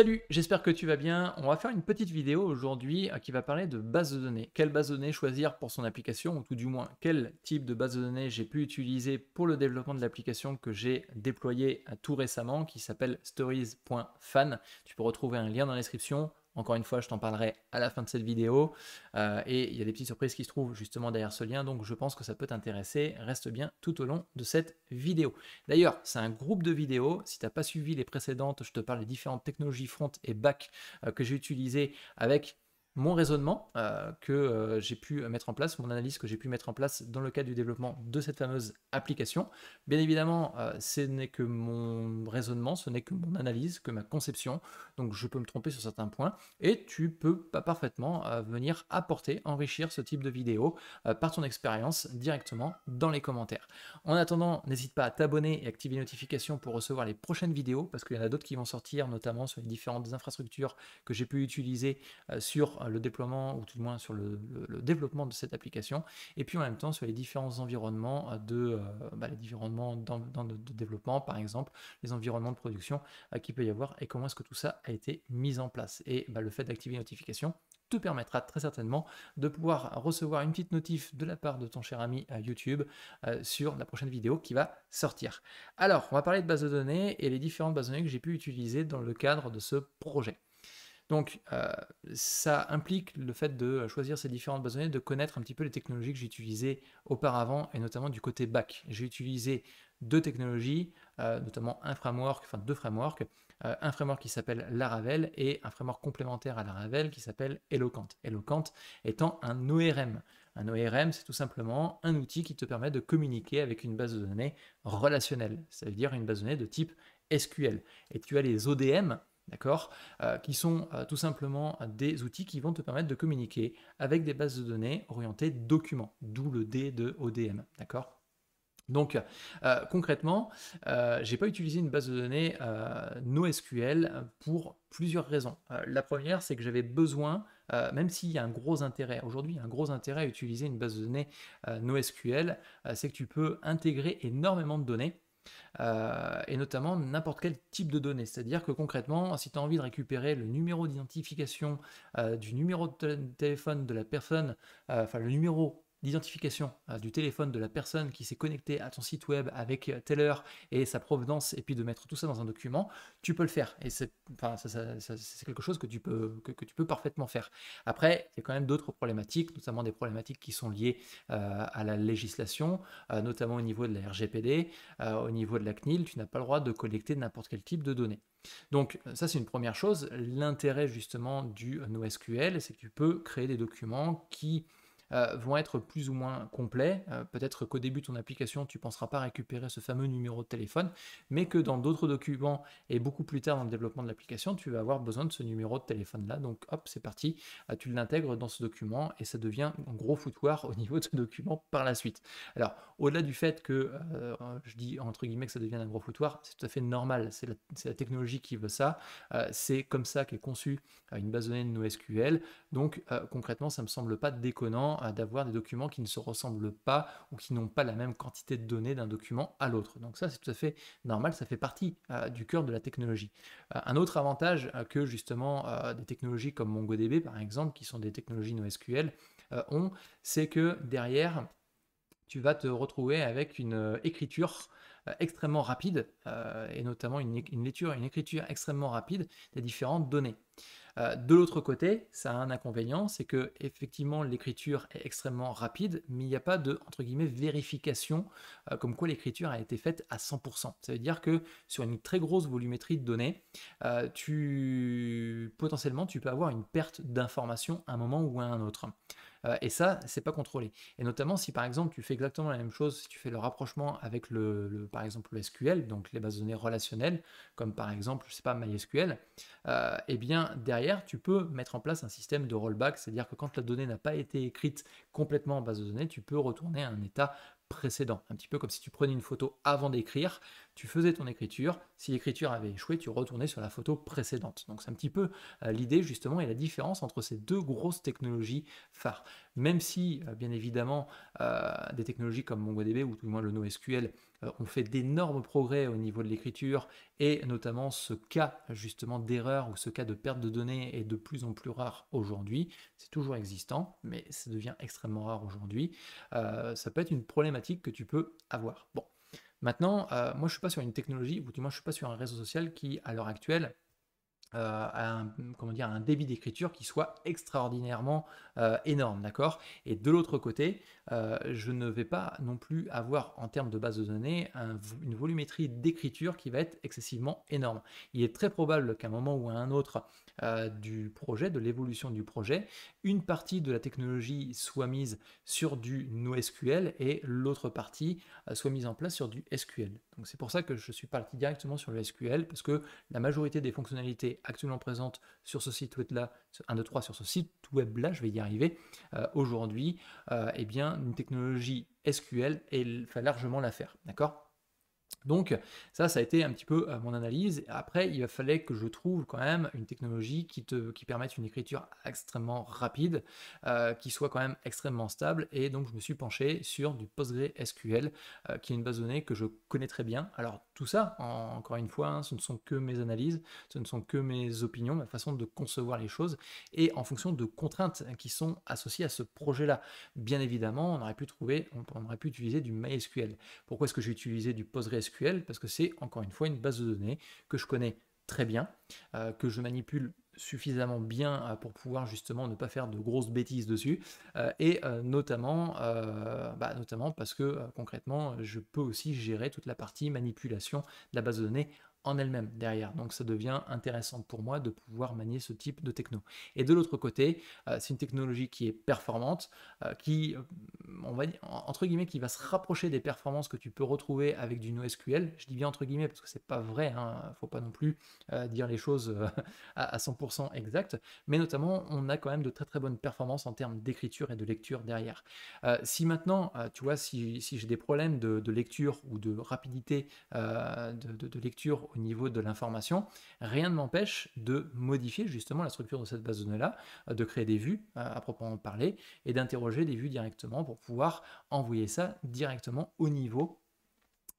Salut, j'espère que tu vas bien. On va faire une petite vidéo aujourd'hui euh, qui va parler de base de données. Quelle base de données choisir pour son application, ou tout du moins quel type de base de données j'ai pu utiliser pour le développement de l'application que j'ai déployée euh, tout récemment qui s'appelle stories.fan. Tu peux retrouver un lien dans la description encore une fois, je t'en parlerai à la fin de cette vidéo. Euh, et il y a des petites surprises qui se trouvent justement derrière ce lien, donc je pense que ça peut t'intéresser. Reste bien tout au long de cette vidéo. D'ailleurs, c'est un groupe de vidéos. Si tu n'as pas suivi les précédentes, je te parle des différentes technologies front et back euh, que j'ai utilisées avec mon raisonnement euh, que euh, j'ai pu mettre en place, mon analyse que j'ai pu mettre en place dans le cadre du développement de cette fameuse application. Bien évidemment, euh, ce n'est que mon raisonnement, ce n'est que mon analyse, que ma conception, donc je peux me tromper sur certains points, et tu peux pas parfaitement venir apporter, enrichir ce type de vidéo par ton expérience directement dans les commentaires. En attendant, n'hésite pas à t'abonner et activer les notifications pour recevoir les prochaines vidéos, parce qu'il y en a d'autres qui vont sortir, notamment sur les différentes infrastructures que j'ai pu utiliser sur euh, le déploiement, ou tout du moins sur le, développement de cette application, et puis en même temps sur les différents environnements euh, de, euh, bah, dans, développement, par exemple, les environnements de production qu'il peut y avoir, et comment est-ce que tout ça a été mis en place. Et bah, le fait d'activer les notifications, te permettra très certainement de pouvoir recevoir une petite notif de la part de ton cher ami à YouTube sur la prochaine vidéo qui va sortir. Alors, on va parler de base de données et les différentes bases de données que j'ai pu utiliser dans le cadre de ce projet. Donc, euh, ça implique le fait de choisir ces différentes bases de données, de connaître un petit peu les technologies que j'utilisais auparavant, et notamment du côté back. J'ai utilisé deux technologies, euh, notamment un framework, enfin deux frameworks, euh, un framework qui s'appelle Laravel et un framework complémentaire à Laravel qui s'appelle Eloquent. Eloquent étant un ORM. Un ORM, c'est tout simplement un outil qui te permet de communiquer avec une base de données relationnelle, cest veut dire une base de données de type SQL. Et tu as les ODM, d'accord euh, Qui sont euh, tout simplement des outils qui vont te permettre de communiquer avec des bases de données orientées documents, d'où le D de ODM, d'accord donc euh, concrètement, je j'ai pas utilisé une base de données NoSQL pour plusieurs raisons. la première, c'est que j'avais besoin, même s'il y a un gros intérêt, aujourd'hui un gros intérêt à utiliser une base de données NoSQL, c'est que tu peux intégrer énormément de données euh, et notamment n'importe quel type de données. C'est-à-dire que concrètement, si tu as envie de récupérer le numéro d'identification euh, du numéro de téléphone de la personne, euh, enfin le numéro d'identification euh, du téléphone de la personne qui s'est connectée à ton site web avec euh, telle heure et sa provenance, et puis de mettre tout ça dans un document, tu peux le faire. Et c'est quelque chose que tu, peux, que, tu peux parfaitement faire. Après, il y a quand même d'autres problématiques, notamment des problématiques qui sont liées euh, à la législation, notamment au niveau de la RGPD, au niveau de la CNIL, tu n'as pas le droit de collecter n'importe quel type de données. Donc ça c'est une première chose. L'intérêt justement du NoSQL, c'est que tu peux créer des documents qui euh, vont être plus ou moins complets. Euh, peut-être qu'au début de ton application, tu ne penseras pas récupérer ce fameux numéro de téléphone, mais que dans d'autres documents et beaucoup plus tard dans le développement de l'application, tu vas avoir besoin de ce numéro de téléphone-là. Donc hop, c'est parti, euh, tu l'intègres dans ce document et ça devient un gros foutoir au niveau de ce document par la suite. Alors, au-delà du fait que je dis entre guillemets que ça devient un gros foutoir, c'est tout à fait normal, c'est la, technologie qui veut ça, c'est comme ça qu'est conçue une base de données de NoSQL. Donc concrètement, ça ne me semble pas déconnant d'avoir des documents qui ne se ressemblent pas ou qui n'ont pas la même quantité de données d'un document à l'autre. Donc ça, c'est tout à fait normal, ça fait partie euh, du cœur de la technologie. Euh, un autre avantage euh, que justement des technologies comme MongoDB, par exemple, qui sont des technologies NoSQL, ont, c'est que derrière, tu vas te retrouver avec une écriture euh, extrêmement rapide, euh, et notamment une, lecture, une écriture extrêmement rapide des différentes données. Euh, de l'autre côté, ça a un inconvénient, c'est que effectivement l'écriture est extrêmement rapide, mais il n'y a pas de entre guillemets vérification comme quoi l'écriture a été faite à 100%. Ça veut dire que sur une très grosse volumétrie de données, tu potentiellement tu peux avoir une perte d'information à un moment ou à un autre et ça, c'est pas contrôlé. Et notamment si par exemple tu fais exactement la même chose, si tu fais le rapprochement avec le, le, par exemple le SQL, donc les bases de données relationnelles, comme par exemple, je sais pas, MySQL, euh, eh bien derrière, tu peux mettre en place un système de rollback, c'est-à-dire que quand la donnée n'a pas été écrite complètement en base de données, tu peux retourner à un état précédent, un petit peu comme si tu prenais une photo avant d'écrire, tu faisais ton écriture, si l'écriture avait échoué, tu retournais sur la photo précédente. Donc c'est un petit peu euh, l'idée justement et la différence entre ces deux grosses technologies phares. Même si, euh, bien évidemment, euh, des technologies comme MongoDB ou tout du moins le NoSQL ont fait d'énormes progrès au niveau de l'écriture et notamment ce cas justement d'erreur ou ce cas de perte de données est de plus en plus rare aujourd'hui. C'est toujours existant, mais ça devient extrêmement rare aujourd'hui. ça peut être une problématique que tu peux avoir. Bon, Maintenant, euh, moi, je ne suis pas sur une technologie, ou du moins, je ne suis pas sur un réseau social qui, à l'heure actuelle, euh, un, comment dire, un débit d'écriture qui soit extraordinairement euh, énorme, d'accord Et de l'autre côté, euh, je ne vais pas non plus avoir en termes de base de données une volumétrie d'écriture qui va être excessivement énorme. Il est très probable qu'à un moment ou à un autre euh, du projet, de l'évolution du projet, une partie de la technologie soit mise sur du NoSQL et l'autre partie soit mise en place sur du SQL. Donc c'est pour ça que je suis parti directement sur le SQL parce que la majorité des fonctionnalités actuellement présente sur ce site web là, 1, 2, 3, sur ce site web là, je vais y arriver, euh, aujourd'hui, euh, eh bien, une technologie SQL et fait largement l'affaire, d'accord donc ça, ça a été un petit peu euh, mon analyse. Après, il fallait que je trouve quand même une technologie qui, te, qui permette une écriture extrêmement rapide, qui soit quand même extrêmement stable. Et donc, je me suis penché sur du PostgreSQL, qui est une base de données que je connais très bien. Alors, tout ça, encore une fois, hein, ce ne sont que mes analyses, ce ne sont que mes opinions, ma façon de concevoir les choses, et en fonction de contraintes qui sont associées à ce projet-là. Bien évidemment, on aurait pu trouver, on, on aurait pu utiliser du MySQL. Pourquoi est-ce que j'ai utilisé du PostgreSQL Parce que c'est encore une fois une base de données que je connais très bien, euh, que je manipule suffisamment bien euh, pour pouvoir justement ne pas faire de grosses bêtises dessus euh, et notamment bah, notamment parce que concrètement je peux aussi gérer toute la partie manipulation de la base de données en elle-même derrière. Donc ça devient intéressant pour moi de pouvoir manier ce type de techno. Et de l'autre côté, euh, c'est une technologie qui est performante, euh, qui, euh, on va dire, entre guillemets, qui va se rapprocher des performances que tu peux retrouver avec du NoSQL. Je dis bien entre guillemets parce que c'est pas vrai, hein, faut pas non plus dire les choses à, 100% exactes, mais notamment on a quand même de très très bonnes performances en termes d'écriture et de lecture derrière. si maintenant, tu vois, si, j'ai des problèmes de, lecture ou de rapidité de, de, de lecture au niveau de l'information, rien ne m'empêche de modifier justement la structure de cette base de données-là, euh, de créer des vues euh, à proprement parler et d'interroger des vues directement pour pouvoir envoyer ça directement au niveau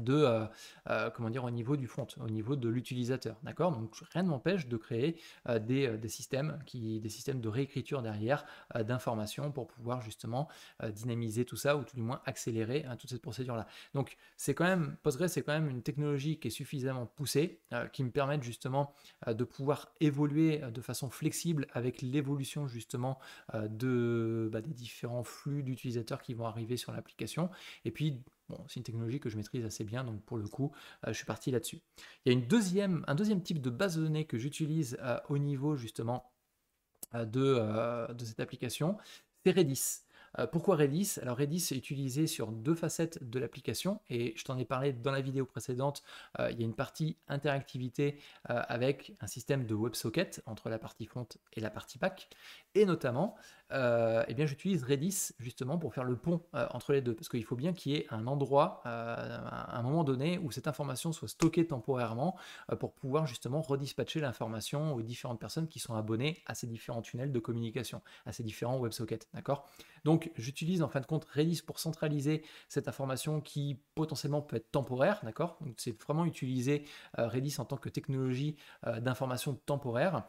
de euh, euh, comment dire au niveau du front, au niveau de l'utilisateur, d'accord Donc rien ne m'empêche de créer euh, des, systèmes qui, des systèmes de réécriture derrière d'informations pour pouvoir justement dynamiser tout ça ou tout du moins accélérer hein, toute cette procédure là. Donc c'est quand même Postgres, c'est quand même une technologie qui est suffisamment poussée qui me permet justement de pouvoir évoluer de façon flexible avec l'évolution justement de bah, des différents flux d'utilisateurs qui vont arriver sur l'application et puis Bon, c'est une technologie que je maîtrise assez bien, donc pour le coup, euh, je suis parti là-dessus. Il y a une deuxième, un deuxième type de base de données que j'utilise euh, au niveau justement euh, de, cette application, c'est Redis. Pourquoi Redis Alors Redis est utilisé sur deux facettes de l'application et je t'en ai parlé dans la vidéo précédente. il y a une partie interactivité avec un système de WebSocket entre la partie front et la partie back et notamment euh, eh bien j'utilise Redis justement pour faire le pont euh, entre les deux, parce qu'il faut bien qu'il y ait un endroit, euh, un moment donné, où cette information soit stockée temporairement pour pouvoir justement redispatcher l'information aux différentes personnes qui sont abonnées à ces différents tunnels de communication, à ces différents WebSockets, d'accord Donc j'utilise en fin de compte Redis pour centraliser cette information qui potentiellement peut être temporaire, d'accord Donc c'est vraiment utiliser Redis en tant que technologie d'information temporaire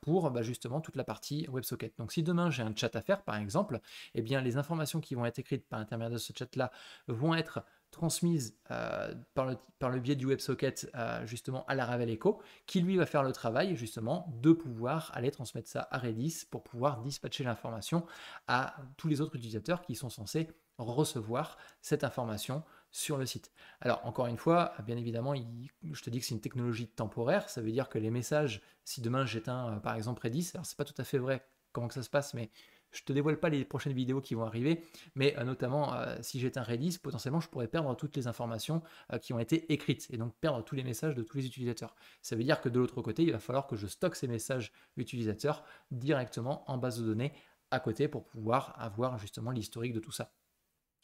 pour bah, justement toute la partie WebSocket. Donc si demain j'ai un chat à faire, par exemple, eh bien les informations qui vont être écrites par l'intermédiaire de ce chat-là vont être transmises euh, par, le, biais du WebSocket euh, justement à la Ravel Echo, qui lui va faire le travail justement de pouvoir aller transmettre ça à Redis pour pouvoir dispatcher l'information à tous les autres utilisateurs qui sont censés recevoir cette information sur le site. Alors encore une fois, bien évidemment, je te dis que c'est une technologie temporaire, ça veut dire que les messages, si demain j'éteins euh, par exemple Redis, alors c'est pas tout à fait vrai comment que ça se passe, mais je te dévoile pas les prochaines vidéos qui vont arriver, mais euh, notamment euh, si j'étais un Redis, potentiellement je pourrais perdre toutes les informations euh, qui ont été écrites et donc perdre tous les messages de tous les utilisateurs. Ça veut dire que de l'autre côté, il va falloir que je stocke ces messages utilisateurs directement en base de données à côté pour pouvoir avoir justement l'historique de tout ça.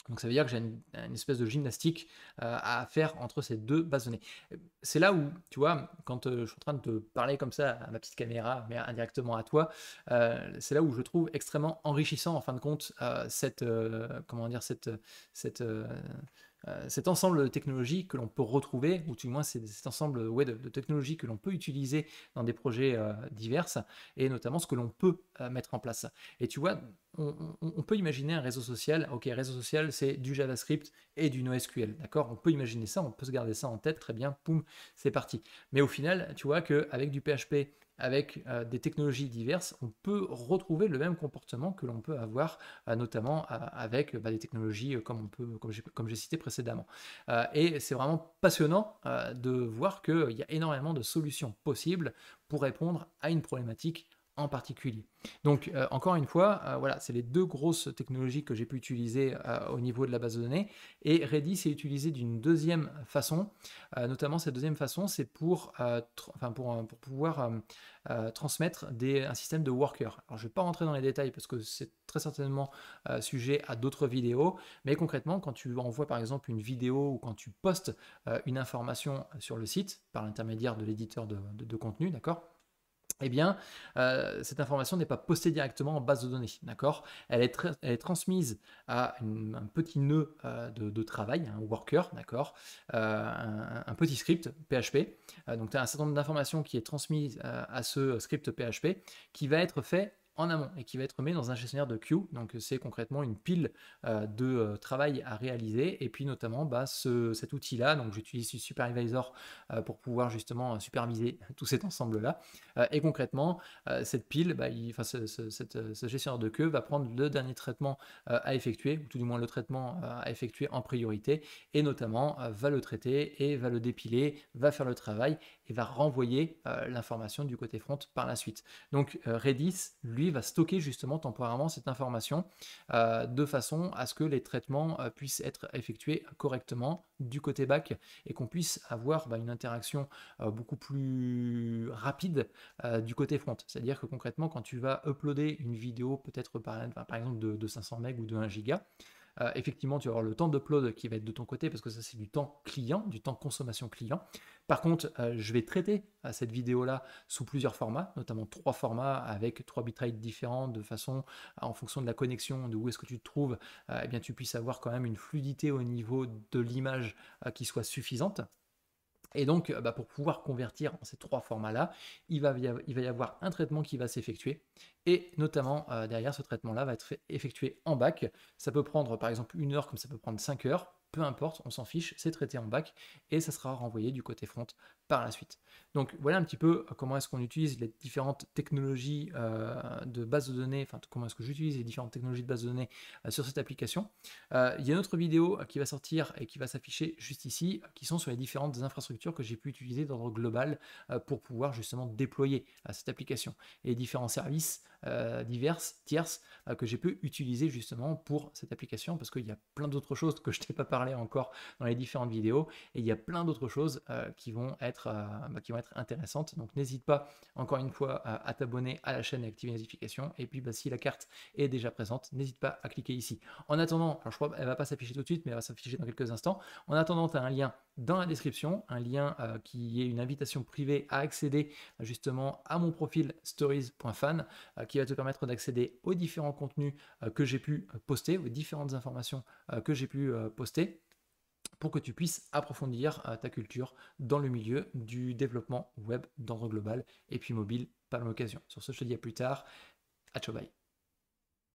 Donc ça veut dire que j'ai une, espèce de gymnastique euh, à faire entre ces deux bases données. C'est là où, tu vois, quand euh, je suis en train de te parler comme ça à ma petite caméra, mais indirectement à toi, euh, c'est là où je trouve extrêmement enrichissant en fin de compte cette, comment dire, cette, cette euh, cet ensemble de technologies que l'on peut retrouver, ou du moins cet ensemble de, technologies que l'on peut utiliser dans des projets euh, divers, et notamment ce que l'on peut euh, mettre en place. Et tu vois, on, peut imaginer un réseau social. Ok, réseau social, c'est du JavaScript et du NoSQL, d'accord On peut imaginer ça, on peut se garder ça en tête, très bien, poum, c'est parti. Mais au final, tu vois qu'avec du PHP avec euh, des technologies diverses, on peut retrouver le même comportement que l'on peut avoir euh, notamment euh, avec bah, des technologies comme comme j'ai cité précédemment. et c'est vraiment passionnant de voir qu'il y a énormément de solutions possibles pour répondre à une problématique en particulier. Donc, euh, encore une fois, euh, voilà, c'est les deux grosses technologies que j'ai pu utiliser euh, au niveau de la base de données. Et Redis est utilisé d'une deuxième façon. notamment, cette deuxième façon, c'est pour, enfin pour, pour pouvoir transmettre des, un système de worker. Alors, je ne vais pas rentrer dans les détails parce que c'est très certainement sujet à d'autres vidéos. Mais concrètement, quand tu envoies par exemple une vidéo ou quand tu postes une information sur le site par l'intermédiaire de l'éditeur de contenu, d'accord eh bien, euh, cette information n'est pas postée directement en base de données, d'accord elle, est transmise à un petit nœud euh, de, travail, un worker, d'accord euh, un, petit script PHP. donc, tu as un certain nombre d'informations qui est transmise à ce script PHP qui va être fait en amont et qui va être mis dans un gestionnaire de queue. Donc c'est concrètement une pile euh, de euh, travail à réaliser. Et puis notamment bah, cet outil-là, donc j'utilise Supervisor euh, pour pouvoir justement superviser tout cet ensemble-là. et concrètement, cette pile, bah, il, ce, ce, gestionnaire de queue va prendre le dernier traitement à effectuer, ou tout du moins le traitement à effectuer en priorité, et notamment va le traiter et va le dépiler, va faire le travail et va renvoyer euh, l'information du côté front par la suite. Donc euh, Redis, lui, va stocker justement temporairement cette information euh, de façon à ce que les traitements puissent être effectués correctement du côté back et qu'on puisse avoir bah, une interaction beaucoup plus rapide du côté front. C'est-à-dire que concrètement, quand tu vas uploader une vidéo peut-être par, par, exemple de, 500 MB ou de 1 giga, euh, effectivement, tu vas avoir le temps d'upload qui va être de ton côté parce que ça, c'est du temps client, du temps consommation client. Par contre, euh, je vais traiter euh, cette vidéo-là sous plusieurs formats, notamment trois formats avec trois bitrates différents de façon, en fonction de la connexion, de où est-ce que tu te trouves, eh bien, tu puisses avoir quand même une fluidité au niveau de l'image qui soit suffisante. Et donc, euh, bah, pour pouvoir convertir en ces trois formats-là, il va, va y avoir un traitement qui va s'effectuer. Et notamment, euh, derrière, ce traitement-là va être effectué en bac. Ça peut prendre, par exemple, une heure comme ça peut prendre cinq heures. Peu importe, on s'en fiche, c'est traité en bac. Et ça sera renvoyé du côté front par la suite. Donc voilà un petit peu euh, comment est-ce qu'on utilise les différentes technologies euh, de base de données, enfin comment est-ce que j'utilise les différentes technologies de base de données euh, sur cette application. il y a une autre vidéo qui va sortir et qui va s'afficher juste ici, qui sont sur les différentes infrastructures que j'ai pu utiliser d'ordre global pour pouvoir justement déployer cette application et différents services divers, tierces que j'ai pu utiliser justement pour cette application parce qu'il y a plein d'autres choses que je t'ai pas parlé encore dans les différentes vidéos et il y a plein d'autres choses qui vont être euh, bah, qui vont être intéressantes. Donc n'hésite pas, encore une fois, à, t'abonner à la chaîne et activer les notifications. Et puis bah, si la carte est déjà présente, n'hésite pas à cliquer ici. En attendant, alors je crois qu'elle ne va pas s'afficher tout de suite, mais elle va s'afficher dans quelques instants. En attendant, tu as un lien dans la description, un lien euh, qui est une invitation privée à accéder justement à mon profil stories.fan euh, qui va te permettre d'accéder aux différents contenus que j'ai pu poster, aux différentes informations que j'ai pu poster pour que tu puisses approfondir euh, ta culture dans le milieu du développement web d'ordre global et puis mobile par l'occasion. Sur ce, je te dis à plus tard. À ciao, bye.